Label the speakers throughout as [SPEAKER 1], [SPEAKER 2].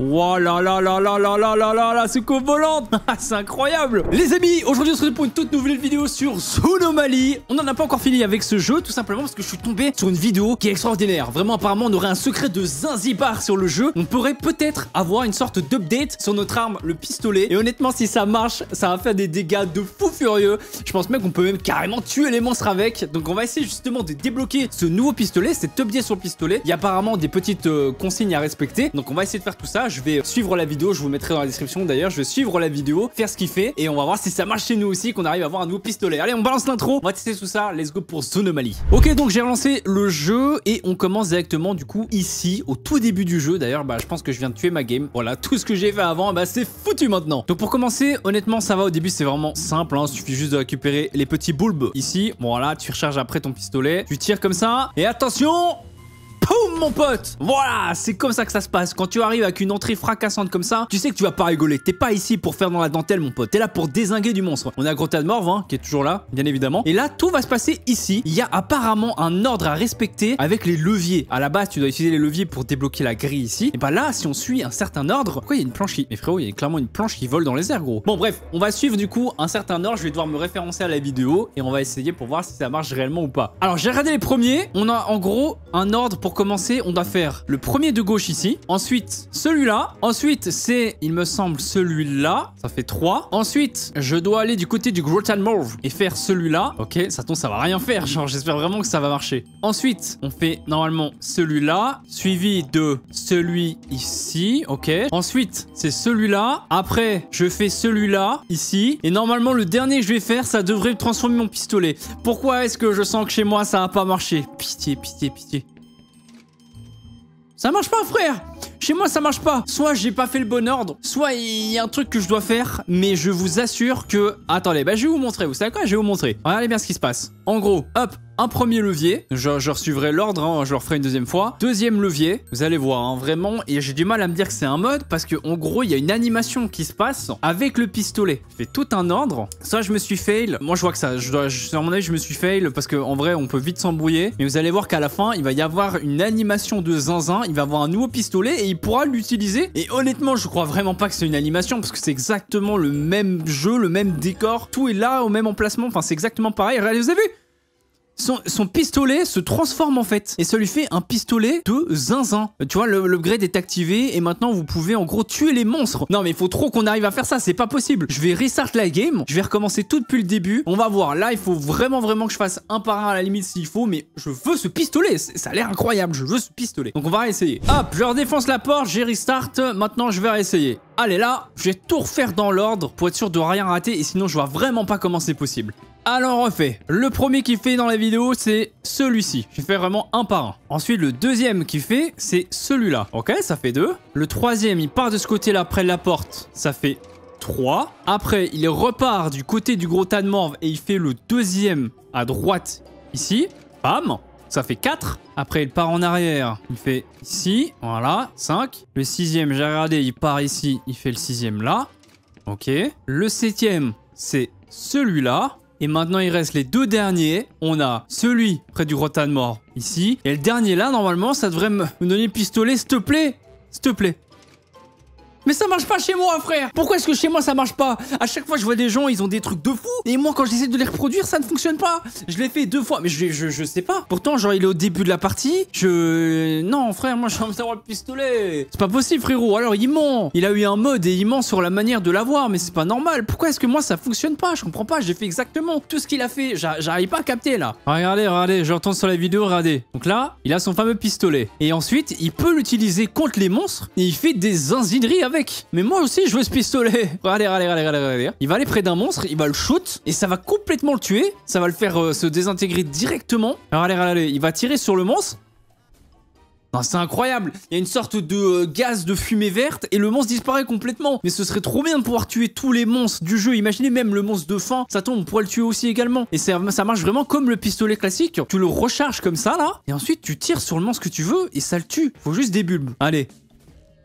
[SPEAKER 1] Voilà là là là là là là là là la soucoupe volante C'est incroyable Les amis, aujourd'hui on se retrouve pour une toute nouvelle vidéo sur Sonomaly. On n'en a pas encore fini avec ce jeu, tout simplement parce que je suis tombé sur une vidéo qui est extraordinaire. Vraiment, apparemment, on aurait un secret de Zinzibar sur le jeu. On pourrait peut-être avoir une sorte d'update sur notre arme, le pistolet. Et honnêtement, si ça marche, ça va faire des dégâts de fou furieux. Je pense même qu'on peut même carrément tuer les monstres avec. Donc on va essayer justement de débloquer ce nouveau pistolet, cet update sur le pistolet. Il y a apparemment des petites euh, consignes à respecter. Donc on va essayer de faire tout ça. Je vais suivre la vidéo, je vous mettrai dans la description d'ailleurs. Je vais suivre la vidéo, faire ce qu'il fait et on va voir si ça marche chez nous aussi, qu'on arrive à avoir un nouveau pistolet. Allez, on balance l'intro, on va tester tout ça. Let's go pour Zonomalie. Ok, donc j'ai relancé le jeu et on commence directement du coup ici, au tout début du jeu. D'ailleurs, bah, je pense que je viens de tuer ma game. Voilà, tout ce que j'ai fait avant, bah, c'est foutu maintenant. Donc pour commencer, honnêtement, ça va au début, c'est vraiment simple. Hein. Il suffit juste de récupérer les petits bulbes ici. Bon, voilà, tu recharges après ton pistolet, tu tires comme ça. Et attention, Poum mon pote Voilà, c'est comme ça que ça se passe. Quand tu arrives avec une entrée fracassante comme ça, tu sais que tu vas pas rigoler. T'es pas ici pour faire dans la dentelle mon pote. T'es là pour désinguer du monstre. On a Grotta de morve hein, qui est toujours là, bien évidemment. Et là, tout va se passer ici. Il y a apparemment un ordre à respecter avec les leviers. À la base, tu dois utiliser les leviers pour débloquer la grille ici. Et bah là, si on suit un certain ordre, pourquoi il y a une planche qui... Mais frérot, il y a clairement une planche qui vole dans les airs gros. Bon bref, on va suivre du coup un certain ordre. Je vais devoir me référencer à la vidéo et on va essayer pour voir si ça marche réellement ou pas. Alors j'ai regardé les premiers. On a en gros un ordre pour pour commencer, on doit faire le premier de gauche ici. Ensuite, celui-là. Ensuite, c'est, il me semble, celui-là. Ça fait 3. Ensuite, je dois aller du côté du Grotan Morve et faire celui-là. Ok, ça tombe, ça va rien faire. Genre, j'espère vraiment que ça va marcher. Ensuite, on fait normalement celui-là, suivi de celui ici. Ok. Ensuite, c'est celui-là. Après, je fais celui-là ici. Et normalement, le dernier que je vais faire, ça devrait transformer mon pistolet. Pourquoi est-ce que je sens que chez moi, ça n'a pas marché Pitié, pitié, pitié. Ça marche pas, frère chez moi, ça marche pas. Soit j'ai pas fait le bon ordre, soit il y a un truc que je dois faire, mais je vous assure que... Attendez, bah je vais vous montrer, vous savez quoi Je vais vous montrer. Regardez bien ce qui se passe. En gros, hop, un premier levier, je, je suivrai l'ordre, hein, je le referai une deuxième fois. Deuxième levier, vous allez voir, hein, vraiment, et j'ai du mal à me dire que c'est un mode parce que en gros, il y a une animation qui se passe avec le pistolet. Je fais tout un ordre. Soit je me suis fail. Moi, je vois que ça, je dois, je, à mon avis, je me suis fail parce qu'en vrai, on peut vite s'embrouiller. Mais vous allez voir qu'à la fin, il va y avoir une animation de zinzin. Il va avoir un nouveau pistolet et il pourra l'utiliser. Et honnêtement, je crois vraiment pas que c'est une animation parce que c'est exactement le même jeu, le même décor. Tout est là au même emplacement. Enfin, c'est exactement pareil. Regardez, vous avez vu son, pistolet se transforme en fait. Et ça lui fait un pistolet de zinzin. Tu vois, l'upgrade est activé et maintenant vous pouvez en gros tuer les monstres. Non mais il faut trop qu'on arrive à faire ça, c'est pas possible. Je vais restart la game, je vais recommencer tout depuis le début. On va voir, là il faut vraiment vraiment que je fasse un par un à la limite s'il faut, mais je veux ce pistolet. Ça a l'air incroyable, je veux ce pistolet. Donc on va essayer. Hop, je redéfonce la porte, j'ai restart, maintenant je vais réessayer. Allez là, je vais tout refaire dans l'ordre pour être sûr de rien rater et sinon je vois vraiment pas comment c'est possible. Alors on refait. Le premier qui fait dans la vidéo, c'est celui-ci. Je fais vraiment un par un. Ensuite, le deuxième qui fait, c'est celui-là. Ok, ça fait deux. Le troisième, il part de ce côté-là, près de la porte. Ça fait trois. Après, il repart du côté du gros tas de morve et il fait le deuxième à droite, ici. Bam ça fait quatre. Après, il part en arrière. Il fait ici. Voilà. cinq. Le sixième, j'ai regardé, il part ici. Il fait le sixième là. OK. Le septième, c'est celui-là. Et maintenant, il reste les deux derniers. On a celui près du de mort ici. Et le dernier là, normalement, ça devrait me donner le pistolet, s'il te plaît. S'il te plaît. Mais ça marche pas chez moi, frère. Pourquoi est-ce que chez moi ça marche pas À chaque fois, je vois des gens, ils ont des trucs de fou. Et moi, quand j'essaie de les reproduire, ça ne fonctionne pas. Je l'ai fait deux fois, mais je, je, je, sais pas. Pourtant, genre, il est au début de la partie. Je. Non, frère, moi, j'ai envie d'avoir le pistolet. C'est pas possible, frérot. Alors, il ment. Il a eu un mode et il ment sur la manière de l'avoir, mais c'est pas normal. Pourquoi est-ce que moi ça fonctionne pas Je comprends pas. J'ai fait exactement tout ce qu'il a fait. J'arrive pas à capter là. Regardez, regardez, je retourne sur la vidéo, regardez. Donc là, il a son fameux pistolet. Et ensuite, il peut l'utiliser contre les monstres et il fait des zinzineries avec. Mais moi aussi, je veux ce pistolet. Allez, allez, allez, allez, allez. Il va aller près d'un monstre, il va le shoot et ça va complètement le tuer. Ça va le faire euh, se désintégrer directement. Alors, allez, allez, allez. Il va tirer sur le monstre. c'est incroyable. Il y a une sorte de euh, gaz de fumée verte et le monstre disparaît complètement. Mais ce serait trop bien de pouvoir tuer tous les monstres du jeu. Imaginez même le monstre de fin. Ça tombe, on pourrait le tuer aussi également. Et ça, ça marche vraiment comme le pistolet classique. Tu le recharges comme ça là. Et ensuite, tu tires sur le monstre que tu veux et ça le tue. Faut juste des bulbes. Allez,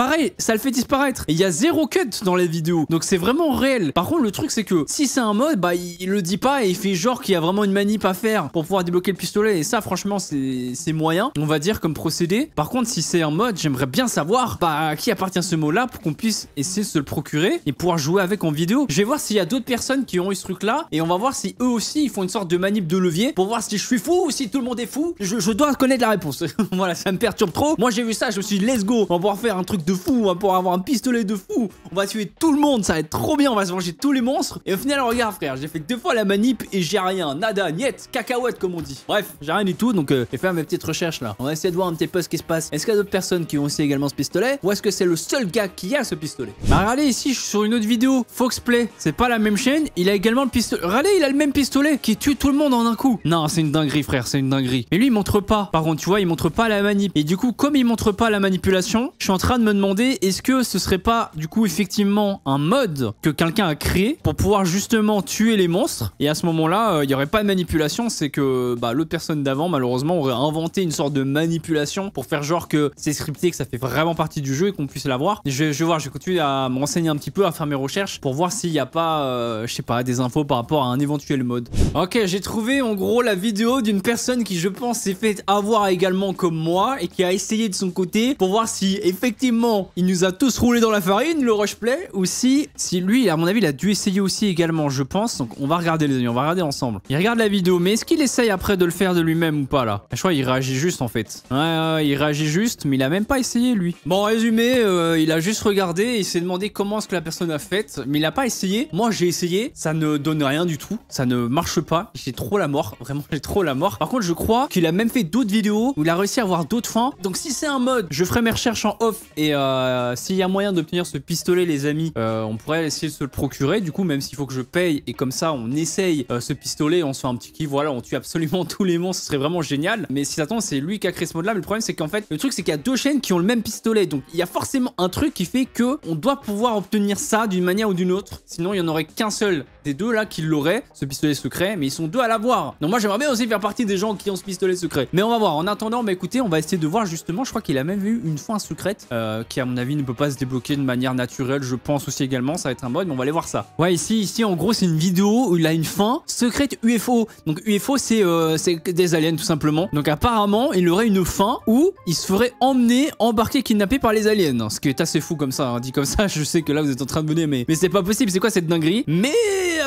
[SPEAKER 1] Pareil, ça le fait disparaître. il y a zéro cut dans les vidéos Donc c'est vraiment réel. Par contre, le truc, c'est que si c'est un mode, bah il, le dit pas et il fait genre qu'il y a vraiment une manip à faire pour pouvoir débloquer le pistolet. Et ça, franchement, c'est moyen, on va dire, comme procédé. Par contre, si c'est un mode, j'aimerais bien savoir bah, à qui appartient ce mot-là pour qu'on puisse essayer de se le procurer et pouvoir jouer avec en vidéo. Je vais voir s'il y a d'autres personnes qui ont eu ce truc-là et on va voir si eux aussi ils font une sorte de manip de levier pour voir si je suis fou ou si tout le monde est fou. Je, je dois connaître la réponse. voilà, ça me perturbe trop. Moi, j'ai vu ça, je me suis dit, let's go, on va pouvoir faire un truc de fou, pour avoir un pistolet de fou, on va tuer tout le monde, ça va être trop bien, on va se venger tous les monstres. Et au final, regarde frère, j'ai fait deux fois la manip et j'ai rien, nada, niet, cacahuète comme on dit. Bref, j'ai rien du tout, donc euh, je vais fait mes petites recherches là. On va essayer de voir un petit peu ce qui se passe. Est-ce qu'il y a d'autres personnes qui ont aussi également ce pistolet Ou est-ce que c'est le seul gars qui a ce pistolet Bah regardez ici, je suis sur une autre vidéo, Foxplay, c'est pas la même chaîne, il a également le pistolet. Regardez, il a le même pistolet qui tue tout le monde en un coup. Non, c'est une dinguerie frère, c'est une dinguerie. Mais lui, il montre pas. Par contre, tu vois, il montre pas la manip. Et du coup, comme il montre pas la manipulation, je suis en train de me est-ce que ce serait pas du coup effectivement un mode que quelqu'un a créé pour pouvoir justement tuer les monstres et à ce moment-là, il euh, n'y aurait pas de manipulation, c'est que bah, l'autre personne d'avant malheureusement aurait inventé une sorte de manipulation pour faire genre que c'est scripté, que ça fait vraiment partie du jeu et qu'on puisse l'avoir. Je, vais voir, je vais continuer à me renseigner un petit peu, à faire mes recherches pour voir s'il n'y a pas, euh, je sais pas, des infos par rapport à un éventuel mode. Ok, j'ai trouvé en gros la vidéo d'une personne qui je pense s'est fait avoir également comme moi et qui a essayé de son côté pour voir si effectivement il nous a tous roulé dans la farine, le play ou si, si lui, à mon avis, il a dû essayer aussi également, je pense. Donc on va regarder les amis, on va regarder ensemble. Il regarde la vidéo, mais est-ce qu'il essaye après de le faire de lui-même ou pas là Je crois qu'il réagit juste en fait. Ouais, il réagit juste, mais il a même pas essayé lui. Bon, résumé, euh, il a juste regardé et il s'est demandé comment est-ce que la personne a fait, mais il a pas essayé. Moi j'ai essayé, ça ne donne rien du tout, ça ne marche pas. J'ai trop la mort, vraiment j'ai trop la mort. Par contre, je crois qu'il a même fait d'autres vidéos où il a réussi à avoir d'autres fins. Donc si c'est un mode, je ferai mes recherches en off et euh, s'il y a moyen d'obtenir ce pistolet, les amis, euh, on pourrait essayer de se le procurer. Du coup, même s'il faut que je paye, et comme ça, on essaye euh, ce pistolet, on se fait un petit kiff, voilà, on tue absolument tous les monstres, ce serait vraiment génial. Mais si ça tombe, c'est lui qui a créé ce mode-là. Mais le problème, c'est qu'en fait, le truc, c'est qu'il y a deux chaînes qui ont le même pistolet. Donc, il y a forcément un truc qui fait que on doit pouvoir obtenir ça d'une manière ou d'une autre. Sinon, il n'y en aurait qu'un seul. C'est deux là qui l'auraient, ce pistolet secret, mais ils sont deux à l'avoir. Donc moi j'aimerais bien aussi faire partie des gens qui ont ce pistolet secret. Mais on va voir. En attendant, bah écoutez, on va essayer de voir justement. Je crois qu'il a même eu une fin secrète euh, qui à mon avis ne peut pas se débloquer de manière naturelle. Je pense aussi également, ça va être un mode, mais on va aller voir ça. Ouais, ici, ici en gros c'est une vidéo où il a une fin secrète UFO. Donc UFO euh, c'est des aliens tout simplement. Donc apparemment il aurait une fin où il se ferait emmener, embarquer, kidnapper par les aliens. Ce qui est assez fou comme ça. Hein. Dit comme ça, je sais que là vous êtes en train de mener, mais, mais c'est pas possible. C'est quoi cette dinguerie Mais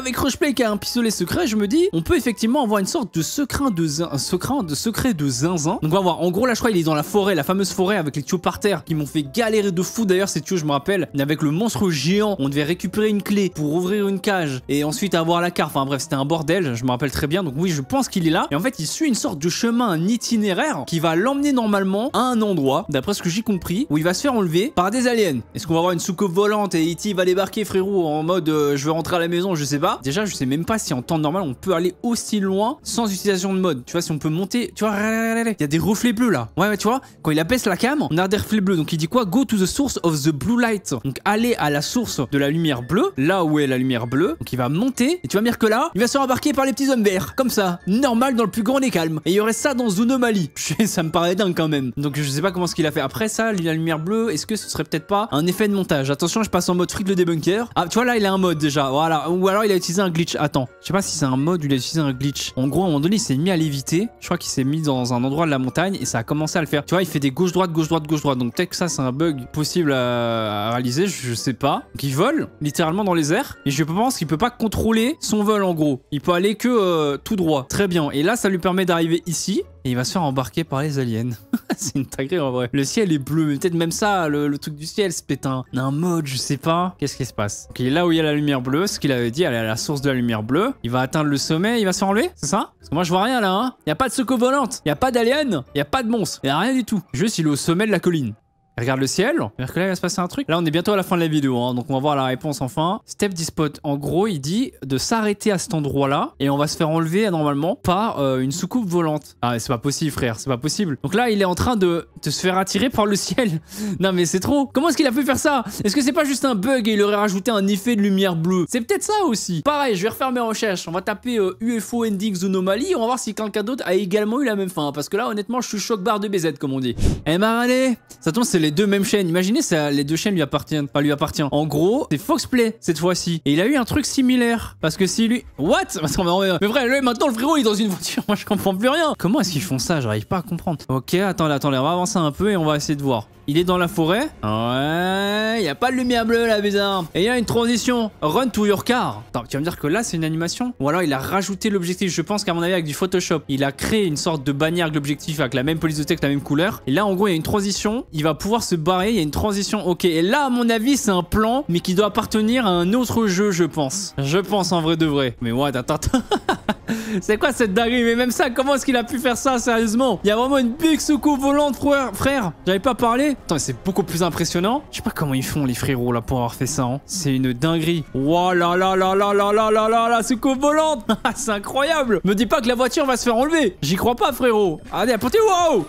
[SPEAKER 1] avec Rushplay qui a un pistolet secret, je me dis, on peut effectivement avoir une sorte de secret de secret de secret de zinzin. Donc on va voir. En gros, là, je crois il est dans la forêt, la fameuse forêt avec les tuyaux par terre qui m'ont fait galérer de fou. D'ailleurs, ces tuyaux, je me rappelle, avec le monstre géant, on devait récupérer une clé pour ouvrir une cage et ensuite avoir la carte. Enfin bref, c'était un bordel. Je me rappelle très bien. Donc oui, je pense qu'il est là. Et en fait, il suit une sorte de chemin, un itinéraire qui va l'emmener normalement à un endroit, d'après ce que j'ai compris, où il va se faire enlever par des aliens. Est-ce qu'on va avoir une soucoupe volante et E.T. va débarquer, frérot, en mode euh, je veux rentrer à la maison, je sais pas. Déjà, je sais même pas si en temps normal on peut aller aussi loin sans utilisation de mode. Tu vois, si on peut monter, tu vois, il y a des reflets bleus là. Ouais, tu vois, quand il abaisse la cam, on a des reflets bleus. Donc il dit quoi Go to the source of the blue light. Donc aller à la source de la lumière bleue, là où est la lumière bleue. Donc il va monter et tu vas me dire que là, il va se rembarquer par les petits hommes verts. Comme ça, normal dans le plus grand des calmes. Et il y aurait ça dans Zoonomali. ça me paraît dingue quand même. Donc je sais pas comment ce qu'il a fait après ça, la lumière bleue. Est-ce que ce serait peut-être pas un effet de montage Attention, je passe en mode fric le debunker Ah, tu vois là, il a un mode déjà. Voilà. Ou alors il a utilisé un glitch. Attends, je sais pas si c'est un mode où il a utilisé un glitch. En gros, à un moment donné, il s'est mis à léviter. Je crois qu'il s'est mis dans un endroit de la montagne et ça a commencé à le faire. Tu vois, il fait des gauche-droite, gauche-droite, gauche-droite. Donc peut-être que ça, c'est un bug possible à, réaliser, je, sais pas. Donc il vole littéralement dans les airs et je pense qu'il peut pas contrôler son vol en gros. Il peut aller que euh, tout droit. Très bien. Et là, ça lui permet d'arriver ici et il va se faire embarquer par les aliens. c'est une taquerie en vrai. Le ciel est bleu, mais peut-être même ça, le, truc du ciel, c'est pétain. un, mode, je sais pas. Qu'est-ce qui se passe Ok, là où il y a la lumière bleue, ce qu'il avait dit, elle est à la source de la lumière bleue. Il va atteindre le sommet, il va se faire enlever, c'est ça Parce que moi je vois rien là, hein. Il y a pas de soco volante, il y a pas d'aliens. il y a pas de monstre, il a rien du tout. Juste il est au sommet de la colline regarde le ciel. Elle que là, il va se passer un truc. Là, on est bientôt à la fin de la vidéo, hein, donc on va voir la réponse enfin. Step Dispot, en gros, il dit de s'arrêter à cet endroit-là et on va se faire enlever normalement par euh, une soucoupe volante. Ah, c'est pas possible, frère, c'est pas possible. Donc là, il est en train de, se faire attirer par le ciel. non, mais c'est trop. Comment est-ce qu'il a pu faire ça Est-ce que c'est pas juste un bug et il aurait rajouté un effet de lumière bleue C'est peut-être ça aussi. Pareil, je vais refaire mes recherches. On va taper UFO euh, endings anomaly on va voir si quelqu'un d'autre a également eu la même fin. Parce que là, honnêtement, je suis choc barre de BZ, comme on dit. Eh, Marané, ça tombe, c'est les deux mêmes chaînes. Imaginez, ça, les deux chaînes lui appartiennent. Pas enfin, lui appartient En gros, c'est Foxplay cette fois-ci. Et il a eu un truc similaire. Parce que si lui. What Mais vrai, lui, maintenant le frérot il est dans une voiture. Moi je comprends plus rien. Comment est-ce qu'ils font ça J'arrive pas à comprendre. Ok, attends, attends, on va avancer un peu et on va essayer de voir. Il est dans la forêt Ouais, il n'y a pas de lumière bleue là, bizarre. Et il y a une transition. Run to your car. Attends, tu vas me dire que là, c'est une animation Ou alors il a rajouté l'objectif. Je pense qu'à mon avis, avec du Photoshop, il a créé une sorte de bannière avec l'objectif avec la même police de texte, la même couleur. Et là, en gros, il y a une transition. Il va pouvoir se barrer. Il y a une transition. Ok. Et là, à mon avis, c'est un plan, mais qui doit appartenir à un autre jeu, je pense. Je pense en vrai de vrai. Mais what, attends, attends. C'est quoi cette dinguerie Mais même ça, comment est-ce qu'il a pu faire ça, sérieusement Il y a vraiment une big soucoupe volante, frère J'avais pas parlé Attends, c'est beaucoup plus impressionnant. Je sais pas comment ils font, les frérots, là, pour avoir fait ça. Hein. C'est une dinguerie. Waouh, là là la la la la là là la soucoupe volante. c'est incroyable. Me dis pas que la voiture va se faire enlever. J'y crois pas, frérot. Allez, apportez, wow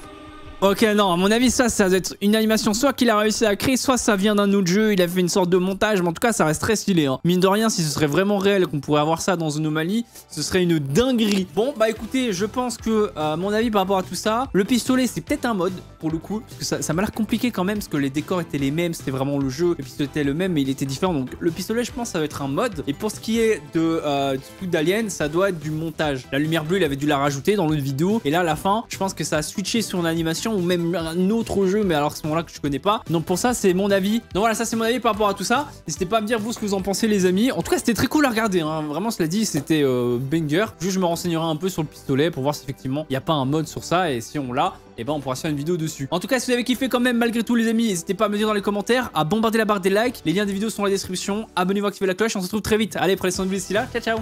[SPEAKER 1] Ok, non, à mon avis, ça, ça doit être une animation soit qu'il a réussi à créer, soit ça vient d'un autre jeu, il a fait une sorte de montage, mais en tout cas, ça reste très stylé. Hein. Mine de rien, si ce serait vraiment réel qu'on pourrait avoir ça dans anomalie ce serait une dinguerie. Bon, bah écoutez, je pense que, euh, à mon avis par rapport à tout ça, le pistolet, c'est peut-être un mode, pour le coup, parce que ça, m'a l'air compliqué quand même, parce que les décors étaient les mêmes, c'était vraiment le jeu, le pistolet était le même, mais il était différent, donc le pistolet, je pense, ça va être un mode. Et pour ce qui est de euh, Du d'Alien, ça doit être du montage. La lumière bleue, il avait dû la rajouter dans l'autre vidéo, et là, à la fin, je pense que ça a switché sur animation ou même un autre jeu, mais alors à ce moment-là que je connais pas. Donc pour ça, c'est mon avis. Donc voilà, ça c'est mon avis par rapport à tout ça. N'hésitez pas à me dire vous ce que vous en pensez, les amis. En tout cas, c'était très cool à regarder. Hein. Vraiment, cela dit, c'était euh, banger. Juste, je me renseignerai un peu sur le pistolet pour voir si effectivement il n'y a pas un mode sur ça et si on l'a, et eh ben on pourra faire une vidéo dessus. En tout cas, si vous avez kiffé quand même, malgré tout, les amis, n'hésitez pas à me dire dans les commentaires, à bombarder la barre des likes. Les liens des vidéos sont dans la description. Abonnez-vous, activez la cloche. On se retrouve très vite. Allez, prenez soin de vous d'ici là. Ciao, ciao.